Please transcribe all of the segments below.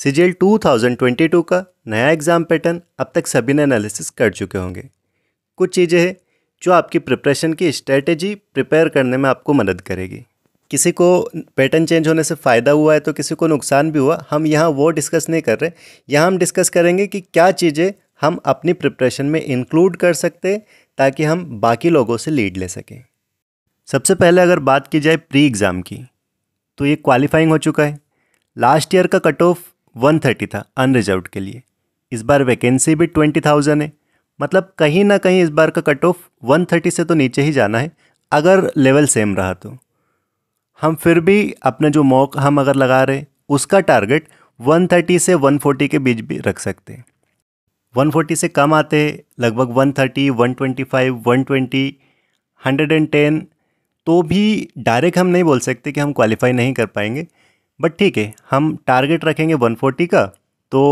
CGL 2022 का नया exam pattern अब तक सभी ने एनालिसिस कर चुके होंगे कुछ चीज़ें हैं जो आपकी प्रिपरेशन की स्ट्रेटेजी प्रिपेयर करने में आपको मदद करेगी किसी को पैटर्न चेंज होने से फ़ायदा हुआ है तो किसी को नुकसान भी हुआ हम यहाँ वो डिस्कस नहीं कर रहे यहाँ हम डिस्कस करेंगे कि क्या चीज़ें हम अपनी प्रिपरेशन में इंक्लूड कर सकते ताकि हम बाकी लोगों से लीड ले सकें सबसे पहले अगर बात की जाए प्री एग्ज़ाम की तो ये क्वालिफाइंग हो चुका है लास्ट ईयर का कट ऑफ वन थर्टी था अनरिजर्व के लिए इस बार वैकेंसी भी ट्वेंटी थाउजेंड है मतलब कहीं ना कहीं इस बार का कट ऑफ वन थर्टी से तो नीचे ही जाना है अगर लेवल सेम रहा तो हम फिर भी अपने जो मॉक हम अगर लगा रहे उसका टारगेट वन थर्टी से वन फोर्टी के बीच भी रख सकते हैं वन फोर्टी से कम आते लगभग one one one thirty twenty five twenty hundred and ten तो भी डायरेक्ट हम नहीं बोल सकते कि हम क्वालिफाई नहीं कर पाएंगे बट ठीक है हम टारगेट रखेंगे 140 का तो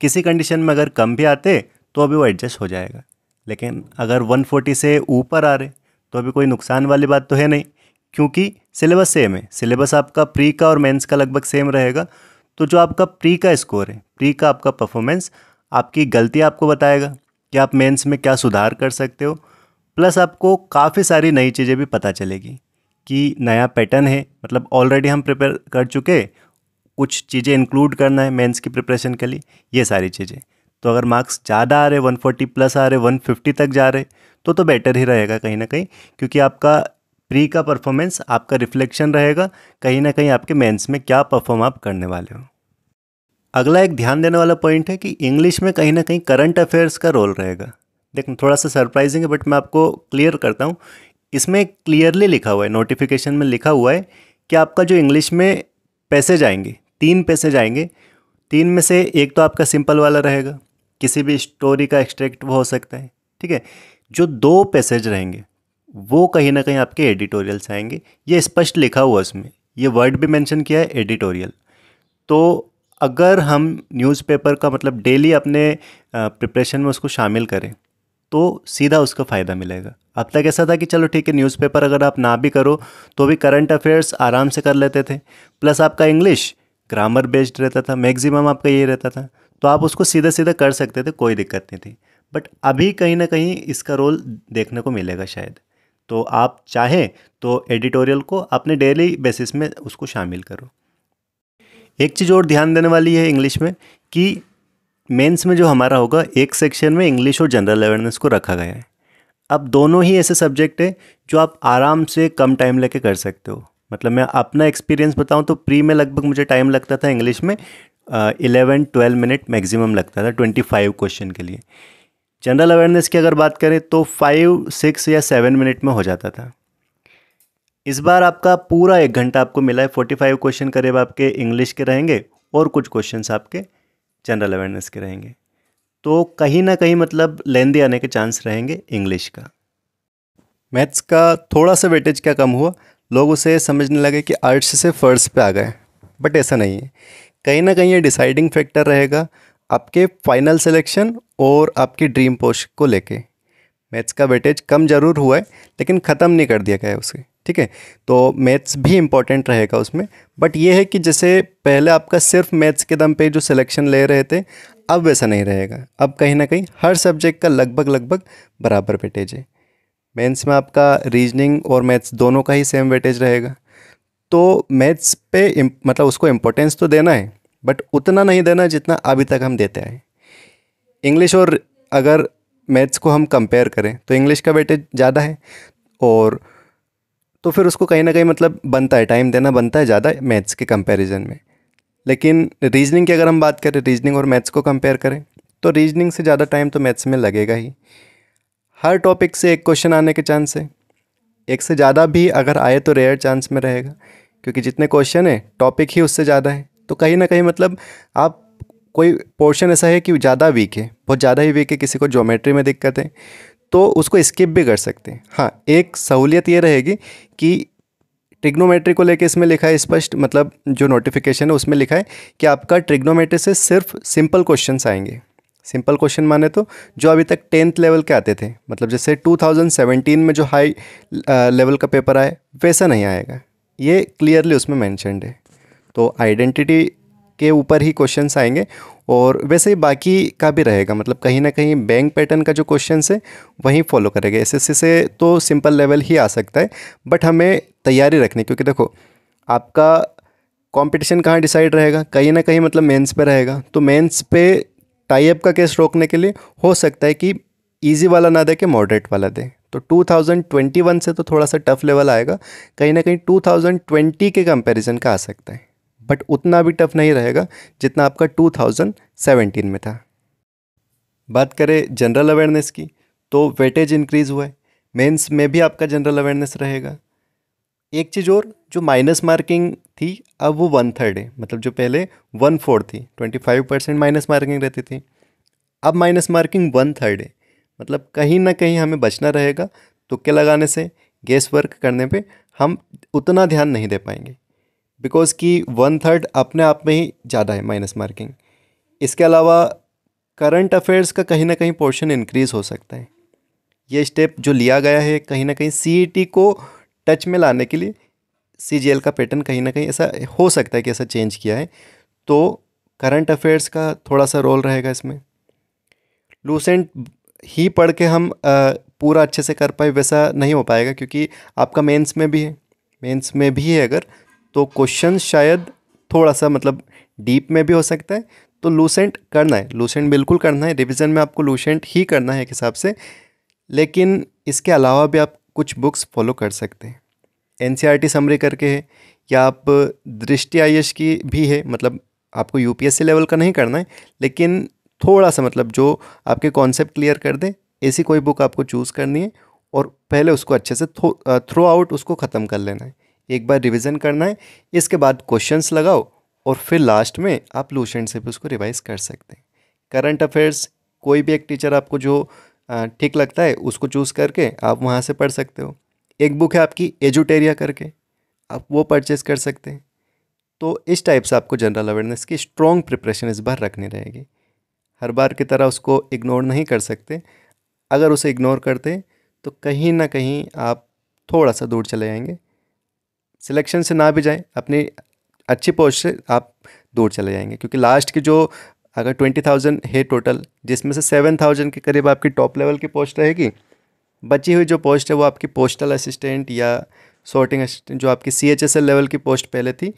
किसी कंडीशन में अगर कम भी आते तो अभी वो एडजस्ट हो जाएगा लेकिन अगर 140 से ऊपर आ रहे तो अभी कोई नुकसान वाली बात तो है नहीं क्योंकि सिलेबस सेम है सिलेबस आपका प्री का और मेंस का लगभग सेम रहेगा तो जो आपका प्री का स्कोर है प्री का आपका परफॉर्मेंस आपकी गलती आपको बताएगा कि आप मेंस में क्या सुधार कर सकते हो प्लस आपको काफ़ी सारी नई चीज़ें भी पता चलेगी कि नया पैटर्न है मतलब ऑलरेडी हम प्रिपेयर कर चुके कुछ चीज़ें इंक्लूड करना है मेंस की प्रिपरेशन के लिए ये सारी चीज़ें तो अगर मार्क्स ज़्यादा आ रहे 140 प्लस आ रहे 150 तक जा रहे तो तो बेटर ही रहेगा कहीं ना कहीं क्योंकि आपका प्री का परफॉर्मेंस आपका रिफ्लेक्शन रहेगा कहीं ना कहीं आपके मेंस में क्या परफॉर्म आप करने वाले हो अगला एक ध्यान देने वाला पॉइंट है कि इंग्लिश में कहीं ना कहीं करंट अफेयर्स का रोल रहेगा देख थोड़ा सा सरप्राइजिंग है बट मैं आपको क्लियर करता हूँ इसमें क्लियरली लिखा हुआ है नोटिफिकेशन में लिखा हुआ है कि आपका जो इंग्लिश में पैसेज आएंगे तीन पैसेज आएंगे तीन में से एक तो आपका सिंपल वाला रहेगा किसी भी स्टोरी का एक्सट्रैक्ट वो हो सकता है ठीक है जो दो पैसेज रहेंगे वो कहीं ना कहीं आपके एडिटोरियल्स आएंगे ये स्पष्ट लिखा हुआ उसमें ये वर्ड भी मेंशन किया है एडिटोरियल तो अगर हम न्यूज़पेपर का मतलब डेली अपने प्रिपरेशन में उसको शामिल करें तो सीधा उसका फ़ायदा मिलेगा अब तक ऐसा था कि चलो ठीक है न्यूज़पेपर अगर आप ना भी करो तो भी करंट अफेयर्स आराम से कर लेते थे प्लस आपका इंग्लिश ग्रामर बेस्ड रहता था मैक्सिमम आपका ये रहता था तो आप उसको सीधा सीधा कर सकते थे कोई दिक्कत नहीं थी बट अभी कहीं ना कहीं इसका रोल देखने को मिलेगा शायद तो आप चाहें तो एडिटोरियल को अपने डेली बेसिस में उसको शामिल करो एक चीज़ और ध्यान देने वाली है इंग्लिश में कि मेंस में जो हमारा होगा एक सेक्शन में इंग्लिश और जनरल अवेयरनेस को रखा गया है अब दोनों ही ऐसे सब्जेक्ट है जो आप आराम से कम टाइम लेके कर सकते हो मतलब मैं अपना एक्सपीरियंस बताऊं तो प्री में लगभग मुझे टाइम लगता था इंग्लिश में इलेवन ट्वेल्व मिनट मैक्सिमम लगता था ट्वेंटी फाइव क्वेश्चन के लिए जनरल अवेयरनेस की अगर बात करें तो फाइव सिक्स या सेवन मिनट में हो जाता था इस बार आपका पूरा एक घंटा आपको मिला है फोर्टी फाइव क्वेश्चन करीब आपके इंग्लिश के रहेंगे और कुछ क्वेश्चंस आपके जनरल अवेयरनेस के रहेंगे तो कहीं ना कहीं मतलब लेंदे आने के चांस रहेंगे इंग्लिश का मैथ्स का थोड़ा सा वेटेज क्या कम हुआ लोग उसे समझने लगे कि आर्ट्स से फर्स्ट पे आ गए बट ऐसा नहीं है कहीं ना कहीं ये डिसाइडिंग फैक्टर रहेगा आपके फाइनल सिलेक्शन और आपकी ड्रीम पोस्ट को लेके मैथ्स का वेटेज कम ज़रूर हुआ है लेकिन ख़त्म नहीं कर दिया गया उसे ठीक है तो मैथ्स भी इम्पॉर्टेंट रहेगा उसमें बट ये है कि जैसे पहले आपका सिर्फ मैथ्स के दम पे जो सिलेक्शन ले रहे थे अब वैसा नहीं रहेगा अब कहीं ना कहीं हर सब्जेक्ट का लगभग लगभग बराबर वेटेज है मेंस में आपका रीजनिंग और मैथ्स दोनों का ही सेम वेटेज रहेगा तो मैथ्स पे मतलब उसको इम्पोर्टेंस तो देना है बट उतना नहीं देना जितना अभी तक हम देते आए इंग्लिश और अगर मैथ्स को हम कंपेयर करें तो इंग्लिश का वेटेज ज़्यादा है और तो फिर उसको कहीं ना कहीं मतलब बनता है टाइम देना बनता है ज़्यादा मैथ्स के कंपैरिजन में लेकिन रीजनिंग की अगर हम बात करें रीजनिंग और मैथ्स को कंपेयर करें तो रीजनिंग से ज़्यादा टाइम तो मैथ्स में लगेगा ही हर टॉपिक से एक क्वेश्चन आने के चांस है एक से ज़्यादा भी अगर आए तो रेयर चांस में रहेगा क्योंकि जितने क्वेश्चन हैं टॉपिक ही उससे ज़्यादा है तो कहीं ना कहीं मतलब आप कोई पोर्शन ऐसा है कि ज़्यादा वीक है बहुत ज़्यादा ही वीक है किसी को जोमेट्री में दिक्कत है तो उसको स्किप भी कर सकते हैं हाँ एक सहूलियत ये रहेगी कि ट्रिग्नोमेट्री को लेके इसमें लिखा है स्पष्ट मतलब जो नोटिफिकेशन है उसमें लिखा है कि आपका ट्रिग्नोमेट्री से सिर्फ सिंपल क्वेश्चन आएंगे सिंपल क्वेश्चन माने तो जो अभी तक टेंथ लेवल के आते थे मतलब जैसे 2017 में जो हाई लेवल का पेपर आए वैसा नहीं आएगा ये क्लियरली उसमें मैंशनड है तो आइडेंटिटी के ऊपर ही क्वेश्चन आएंगे और वैसे ही बाकी का भी रहेगा मतलब कहीं ना कहीं बैंक पैटर्न का जो क्वेश्चन है वहीं फॉलो करेगा एसएससी से तो सिंपल लेवल ही आ सकता है बट हमें तैयारी रखनी क्योंकि देखो आपका कंपटीशन कहाँ डिसाइड रहेगा कहीं ना कहीं मतलब मेंस पे रहेगा तो मेंस पे टाइप का केस रोकने के लिए हो सकता है कि ईजी वाला ना दे के मॉडरेट वाला दे तो 2021 से तो थोड़ा सा टफ लेवल आएगा कहीं ना कहीं 2020 के कंपैरिजन का आ सकता है बट उतना भी टफ नहीं रहेगा जितना आपका 2017 में था बात करें जनरल अवेयरनेस की तो वेटेज इंक्रीज़ हुआ है मेंस में भी आपका जनरल अवेयरनेस रहेगा एक चीज़ और जो माइनस मार्किंग थी अब वो वन थर्ड है मतलब जो पहले वन फोर्थ थी twenty five percent minus marking रहती थी अब माइनस मार्किंग वन थर्ड है मतलब कहीं ना कहीं हमें बचना रहेगा तुक्के तो लगाने से गैस वर्क करने पे हम उतना ध्यान नहीं दे पाएंगे बिकॉज़ की वन थर्ड अपने आप में ही ज़्यादा है माइनस मार्किंग इसके अलावा करंट अफेयर्स का कहीं ना कहीं पोर्शन इंक्रीज़ हो सकता है ये स्टेप जो लिया गया है कहीं ना कहीं सी e को टच में लाने के लिए सी का पैटर्न कहीं ना कहीं ऐसा हो सकता है कि ऐसा चेंज किया है तो करंट अफेयर्स का थोड़ा सा रोल रहेगा इसमें लूसेंट ही पढ़ के हम आ, पूरा अच्छे से कर पाए वैसा नहीं हो पाएगा क्योंकि आपका मेंस में भी है मेंस में भी है अगर तो क्वेश्चन शायद थोड़ा सा मतलब डीप में भी हो सकता है तो लूसेंट करना है लूसेंट बिल्कुल करना है रिविज़न में आपको लूसेंट ही करना है एक हिसाब से लेकिन इसके अलावा भी आप कुछ बुक्स फॉलो कर सकते हैं एन सी समरी करके है या आप दृष्टि आई की भी है मतलब आपको यू लेवल का नहीं करना है लेकिन थोड़ा सा मतलब जो आपके कॉन्सेप्ट क्लियर कर दे ऐसी कोई बुक आपको चूज़ करनी है और पहले उसको अच्छे से थ्रो आउट उसको ख़त्म कर लेना है एक बार रिविज़न करना है इसके बाद क्वेश्चंस लगाओ और फिर लास्ट में आप लूसेंट से भी उसको रिवाइज़ कर सकते हैं करंट अफेयर्स कोई भी एक टीचर आपको जो ठीक लगता है उसको चूज़ करके आप वहाँ से पढ़ सकते हो एक बुक है आपकी एजुटेरिया करके आप वो परचेज़ कर सकते हैं तो इस टाइप से आपको जनरल अवेयरनेस की स्ट्रॉन्ग प्रिपरेशन इस बार रखनी रहेगी हर बार की तरह उसको इग्नोर नहीं कर सकते अगर उसे इग्नोर करते तो कहीं ना कहीं आप थोड़ा सा दूर चले जाएंगे सिलेक्शन से ना भी जाएँ अपनी अच्छी पोस्ट से आप दूर चले जाएंगे क्योंकि लास्ट की जो अगर ट्वेंटी थाउजेंड है टोटल जिसमें से सेवन थाउजेंड के करीब आपकी टॉप लेवल की पोस्ट रहेगी बची हुई जो पोस्ट है वो आपकी पोस्टल असिस्टेंट या सॉर्टिंग असिस्टेंट जो आपकी C H S L level की पोस्ट पहले थी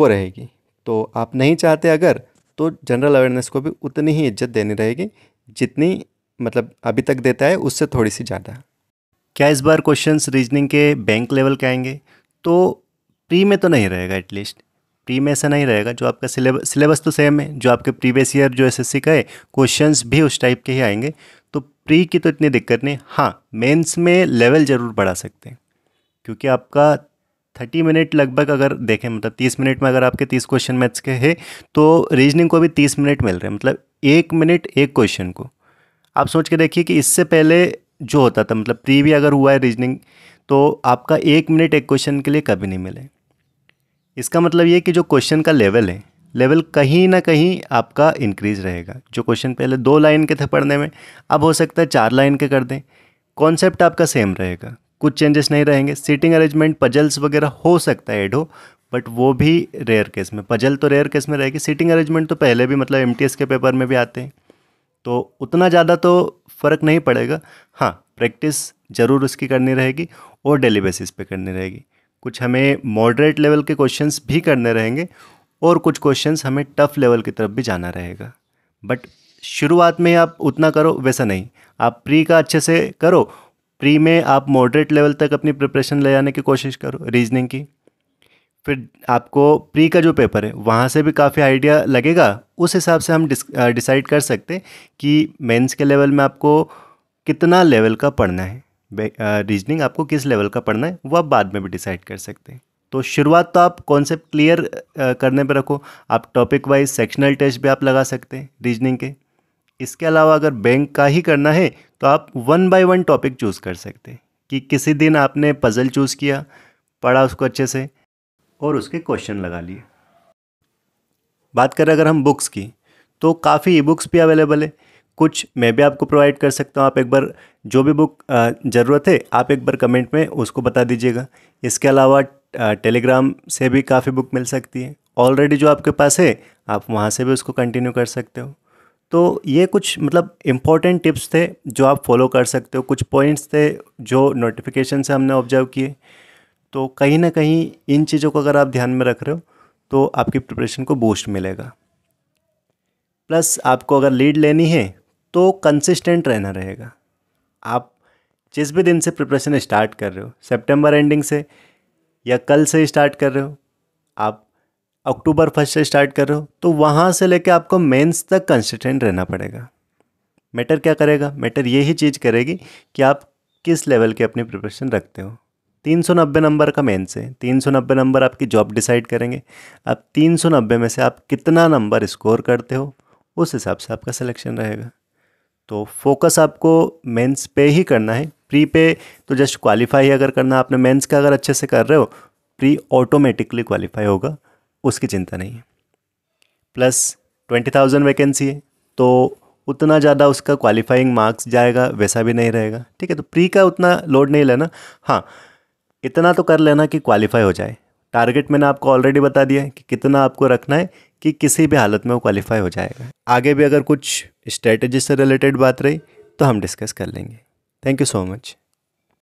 वो रहेगी तो आप नहीं चाहते अगर तो जनरल अवेयरनेस को भी उतनी ही इज्जत देनी रहेगी जितनी मतलब अभी तक देता है उससे थोड़ी सी ज़्यादा क्या इस बार क्वेश्चंस रीजनिंग के बैंक लेवल के आएंगे तो प्री में तो नहीं रहेगा एटलीस्ट प्री में ऐसा नहीं रहेगा जो आपका सिलेबस सिलेबस तो सेम है जो आपके प्रीवियस ईयर जो एसएससी का है क्वेश्चंस भी उस टाइप के ही आएंगे तो प्री की तो इतनी दिक्कत नहीं हाँ मेंस में लेवल ज़रूर बढ़ा सकते हैं क्योंकि आपका थर्टी मिनट लगभग अगर देखें मतलब तीस मिनट में अगर आपके तीस क्वेश्चन मैथ्स के हैं तो रीजनिंग को भी तीस मिनट मिल रहे हैं मतलब एक मिनट एक क्वेश्चन को आप सोच के देखिए कि इससे पहले जो होता था मतलब प्री भी अगर हुआ है रीजनिंग तो आपका एक मिनट एक क्वेश्चन के लिए कभी नहीं मिले इसका मतलब ये कि जो क्वेश्चन का लेवल है लेवल कहीं ना कहीं आपका इंक्रीज रहेगा जो क्वेश्चन पहले दो लाइन के थे पढ़ने में अब हो सकता है चार लाइन के कर दें कॉन्सेप्ट आपका सेम रहेगा कुछ चेंजेस नहीं रहेंगे सीटिंग अरेंजमेंट पजल्स वगैरह हो सकता है एड हो बट वो भी रेयर केस में पजल तो रेयर केस में रहेगी सीटिंग अरेंजमेंट तो पहले भी मतलब एम के पेपर में भी आते हैं तो उतना ज़्यादा तो फ़र्क नहीं पड़ेगा हाँ प्रैक्टिस ज़रूर उसकी करनी रहेगी और डेली बेसिस पे करनी रहेगी कुछ हमें मॉडरेट लेवल के क्वेश्चंस भी करने रहेंगे और कुछ क्वेश्चंस हमें टफ लेवल की तरफ भी जाना रहेगा बट शुरुआत में आप उतना करो वैसा नहीं आप प्री का अच्छे से करो प्री में आप मॉडरेट लेवल तक अपनी प्रिपरेशन ले जाने की कोशिश करो रीजनिंग की फिर आपको प्री का जो पेपर है वहाँ से भी काफ़ी आइडिया लगेगा उस हिसाब से हम डिसाइड कर सकते कि मेंस के लेवल में आपको कितना लेवल का पढ़ना है रीजनिंग आपको किस लेवल का पढ़ना है वो आप बाद में भी डिसाइड कर सकते हैं तो शुरुआत तो आप कॉन्सेप्ट क्लियर करने पर रखो आप टॉपिक वाइज सेक्शनल टेस्ट भी आप लगा सकते हैं रीजनिंग के इसके अलावा अगर बैंक का ही करना है तो आप one by one topic choose कर सकते हैं कि किसी दिन आपने पज़ल चूज़ किया पढ़ा उसको अच्छे से और उसके क्वेश्चन लगा लिए बात करें अगर हम बुक्स की तो काफ़ी ई बुक्स भी अवेलेबल है कुछ मैं भी आपको प्रोवाइड कर सकता हूँ आप एक बार जो भी बुक ज़रूरत है आप एक बार कमेंट में उसको बता दीजिएगा इसके अलावा टेलीग्राम से भी काफ़ी बुक मिल सकती है ऑलरेडी जो आपके पास है आप वहाँ से भी उसको कंटिन्यू कर सकते हो तो ये कुछ मतलब इम्पॉर्टेंट टिप्स थे जो आप फॉलो कर सकते हो कुछ पॉइंट्स थे जो नोटिफिकेशन से हमने ऑब्जर्व किए तो कहीं ना कहीं इन चीज़ों को अगर आप ध्यान में रख रहे हो तो आपकी प्रिपरेशन को बूस्ट मिलेगा प्लस आपको अगर लीड लेनी है तो कंसिस्टेंट रहना रहेगा आप जिस भी दिन से प्रिपरेशन स्टार्ट कर रहे हो सितंबर एंडिंग से या कल से स्टार्ट कर रहे हो आप अक्टूबर फर्स्ट से स्टार्ट कर रहे हो तो वहाँ से लेकर आपको मेंस तक कंसिस्टेंट रहना पड़ेगा मैटर क्या करेगा मैटर यही चीज़ करेगी कि आप किस लेवल की अपनी प्रिपरेशन रखते हो तीन सौ नब्बे नंबर का मेन है तीन सौ नब्बे नंबर आपकी जॉब डिसाइड करेंगे आप तीन सौ नब्बे में से आप कितना नंबर स्कोर करते हो उस हिसाब से आपका सिलेक्शन रहेगा तो फोकस आपको मेंस पे ही करना है प्री पे तो जस्ट क्वालिफाई अगर करना आपने मेंस का अगर अच्छे से कर रहे हो प्री ऑटोमेटिकली क्वालिफाई होगा उसकी चिंता नहीं है प्लस ट्वेंटी थाउजेंड वैकेंसी है तो उतना ज़्यादा उसका क्वालिफाइंग मार्क्स जाएगा वैसा भी नहीं रहेगा ठीक है तो प्री का उतना लोड नहीं लेना हाँ इतना तो कर लेना कि क्वालिफाई हो जाए टारगेट मैंने आपको ऑलरेडी बता दिया है कि कितना आपको रखना है कि किसी भी हालत में वो क्वालिफाई हो जाएगा आगे भी अगर कुछ स्ट्रेटजी से रिलेटेड बात रही तो हम डिस्कस कर लेंगे थैंक यू सो मच